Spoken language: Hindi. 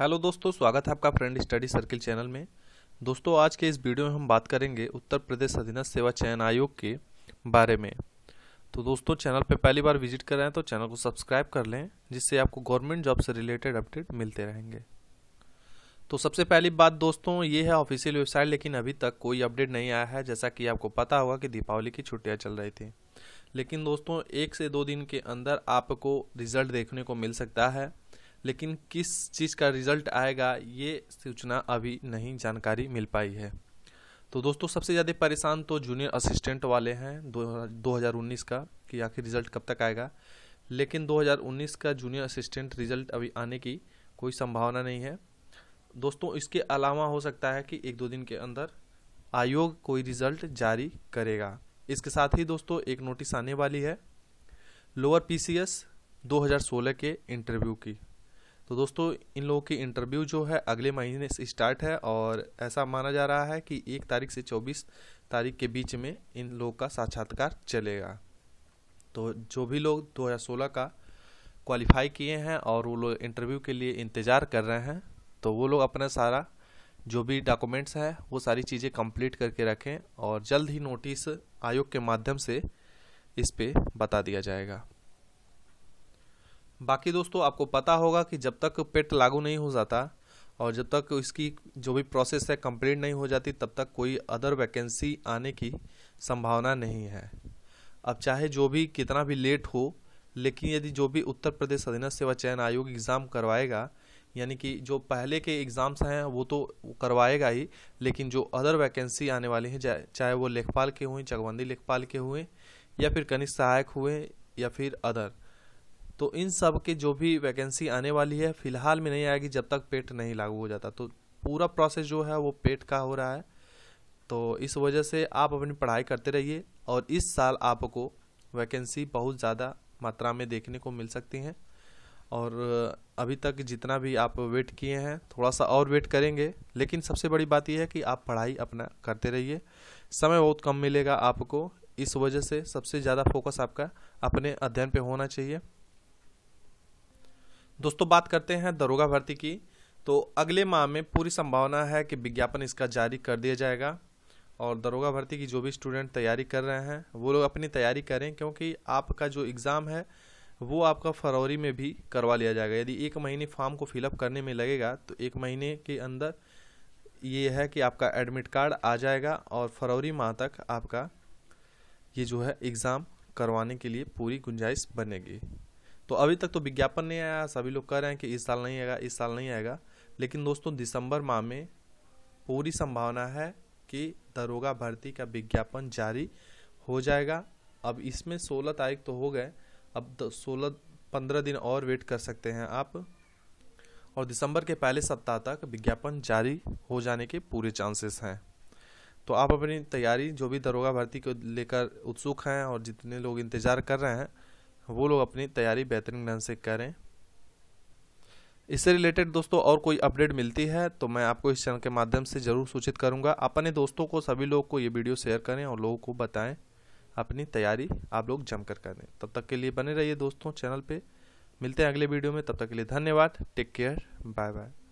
हेलो दोस्तों स्वागत है आपका फ्रेंड स्टडी सर्किल चैनल में दोस्तों आज के इस वीडियो में हम बात करेंगे उत्तर प्रदेश अधीनस्थ सेवा चयन आयोग के बारे में तो दोस्तों चैनल पर पहली बार विजिट कर रहे हैं तो चैनल को सब्सक्राइब कर लें जिससे आपको गवर्नमेंट जॉब से रिलेटेड अपडेट मिलते रहेंगे तो सबसे पहली बात दोस्तों ये है ऑफिशियल वेबसाइट लेकिन अभी तक कोई अपडेट नहीं आया है जैसा कि आपको पता होगा कि दीपावली की छुट्टियाँ चल रही थी लेकिन दोस्तों एक से दो दिन के अंदर आपको रिजल्ट देखने को मिल सकता है लेकिन किस चीज़ का रिजल्ट आएगा ये सूचना अभी नहीं जानकारी मिल पाई है तो दोस्तों सबसे ज़्यादा परेशान तो जूनियर असिस्टेंट वाले हैं दो दो हज़ार उन्नीस का कि आखिर रिज़ल्ट कब तक आएगा लेकिन 2019 का जूनियर असिस्टेंट रिज़ल्ट अभी आने की कोई संभावना नहीं है दोस्तों इसके अलावा हो सकता है कि एक दो दिन के अंदर आयोग कोई रिज़ल्ट जारी करेगा इसके साथ ही दोस्तों एक नोटिस आने वाली है लोअर पीसीएस 2016 के इंटरव्यू की तो दोस्तों इन लोगों की इंटरव्यू जो है अगले महीने से स्टार्ट है और ऐसा माना जा रहा है कि एक तारीख से चौबीस तारीख के बीच में इन लोगों का साक्षात्कार चलेगा तो जो भी लोग 2016 का क्वालिफाई किए हैं और वो लोग इंटरव्यू के लिए इंतज़ार कर रहे हैं तो वो लोग अपना सारा जो भी डॉक्यूमेंट्स हैं वो सारी चीज़ें कंप्लीट करके रखें और जल्द ही नोटिस आयोग के माध्यम से इस पर बता दिया जाएगा बाकी दोस्तों आपको पता होगा कि जब तक पेट लागू नहीं हो जाता और जब तक इसकी जो भी प्रोसेस है कंप्लीट नहीं हो जाती तब तक कोई अदर वैकेंसी आने की संभावना नहीं है अब चाहे जो भी कितना भी लेट हो लेकिन यदि जो भी उत्तर प्रदेश अधीनस्थ सेवा चयन आयोग एग्ज़ाम करवाएगा यानी कि जो पहले के एग्ज़ाम्स हैं वो तो करवाएगा ही लेकिन जो अदर वैकेंसी आने वाली हैं चाहे वो लेखपाल के हुए चकबंदी लेखपाल के हुए या फिर कनिष्ठ सहायक हुए या फिर अदर तो इन सब के जो भी वैकेंसी आने वाली है फिलहाल में नहीं आएगी जब तक पेट नहीं लागू हो जाता तो पूरा प्रोसेस जो है वो पेट का हो रहा है तो इस वजह से आप अपनी पढ़ाई करते रहिए और इस साल आपको वैकेंसी बहुत ज़्यादा मात्रा में देखने को मिल सकती हैं और अभी तक जितना भी आप वेट किए हैं थोड़ा सा और वेट करेंगे लेकिन सबसे बड़ी बात यह है कि आप पढ़ाई अपना करते रहिए समय बहुत कम मिलेगा आपको इस वजह से सबसे ज़्यादा फोकस आपका अपने अध्ययन पे होना चाहिए दोस्तों बात करते हैं दरोगा भर्ती की तो अगले माह में पूरी संभावना है कि विज्ञापन इसका जारी कर दिया जाएगा और दरोगा भर्ती की जो भी स्टूडेंट तैयारी कर रहे हैं वो लोग अपनी तैयारी करें क्योंकि आपका जो एग्ज़ाम है वो आपका फरवरी में भी करवा लिया जाएगा यदि एक महीने फॉर्म को फिलअप करने में लगेगा तो एक महीने के अंदर ये है कि आपका एडमिट कार्ड आ जाएगा और फरवरी माह तक आपका ये जो है एग्ज़ाम करवाने के लिए पूरी गुंजाइश बनेगी तो अभी तक तो विज्ञापन नहीं आया सभी लोग कह रहे हैं कि इस साल नहीं आएगा इस साल नहीं आएगा लेकिन दोस्तों दिसंबर माह में पूरी संभावना है कि दरोगा भर्ती का विज्ञापन जारी हो जाएगा अब इसमें सोलह तारीख तो हो गए अब सोलह पंद्रह दिन और वेट कर सकते हैं आप और दिसंबर के पहले सप्ताह तक विज्ञापन जारी हो जाने के पूरे चांसेस हैं तो आप अपनी तैयारी जो भी दरोगा भर्ती को लेकर उत्सुक हैं और जितने लोग इंतज़ार कर रहे हैं वो लोग अपनी तैयारी बेहतरीन ढंग से करें इससे रिलेटेड दोस्तों और कोई अपडेट मिलती है तो मैं आपको इस चैनल के माध्यम से ज़रूर सूचित करूंगा अपने दोस्तों को सभी लोग को ये वीडियो शेयर करें और लोगों को बताएं अपनी तैयारी आप लोग जमकर करें तब तक के लिए बने रहिए दोस्तों चैनल पे मिलते हैं अगले वीडियो में तब तक के लिए धन्यवाद टेक केयर बाय बाय